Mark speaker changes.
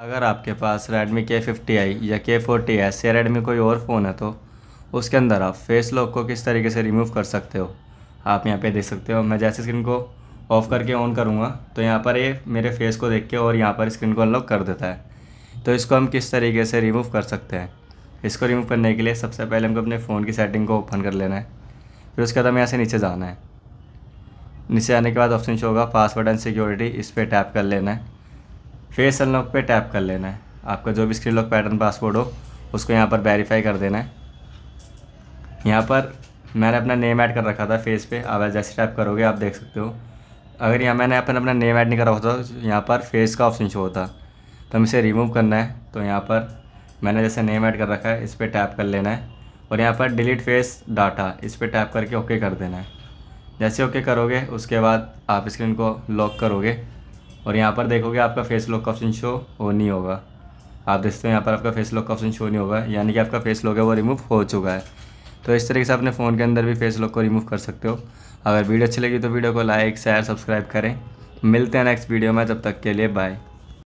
Speaker 1: अगर आपके पास Redmi K50i या K40s या Redmi कोई और फ़ोन है तो उसके अंदर आप फेस लॉक को किस तरीके से रिमूव कर सकते हो आप यहाँ पे देख सकते हो मैं जैसे स्क्रीन को ऑफ़ करके ऑन करूँगा तो यहाँ पर ये मेरे फेस को देख के और यहाँ पर स्क्रीन को अनलॉक कर देता है तो इसको हम किस तरीके से रिमूव कर सकते हैं इसको रिमूव करने के लिए सबसे पहले हमको अपने फ़ोन की सेटिंग को ओपन कर लेना है फिर उसके बाद हमें यहाँ से नीचे जाना है नीचे आने के बाद ऑप्शन शो होगा पासवर्ड एंड सिक्योरिटी इस पर टैप कर लेना है फेस अनलॉक पे टैप कर लेना है आपका जो भी स्क्रीन लॉक पैटर्न पासवर्ड हो उसको यहाँ पर वेरीफाई कर देना है यहाँ पर मैंने अपना नेम ऐड कर रखा था फेस पे आप जैसे टैप करोगे आप देख सकते हो अगर यहाँ मैंने अपन अपना नेम ऐड नहीं करा होता यहाँ पर फेस का ऑप्शन शो होता तो हम इसे रिमूव करना है तो यहाँ पर मैंने जैसे नेम ऐड कर रखा है इस पर टैप कर लेना है और यहाँ पर डिलीट फेस डाटा इस पर टैप करके ओके कर देना है जैसे ओके करोगे उसके बाद आप स्क्रीन को लॉक करोगे और यहाँ पर देखोगे आपका फेस लॉक का ऑप्शन शो हो नहीं होगा आप देखते हो यहाँ पर आपका फेस लॉक का ऑप्शन शो नहीं होगा यानी कि आपका फेस लॉक है वो रिमूव हो चुका है तो इस तरीके से अपने फ़ोन के अंदर भी फेस लॉक को रिमूव कर सकते हो अगर वीडियो अच्छी लगी तो वीडियो को लाइक शेयर सब्सक्राइब करें मिलते हैं नेक्स्ट वीडियो में जब तक के लिए बाय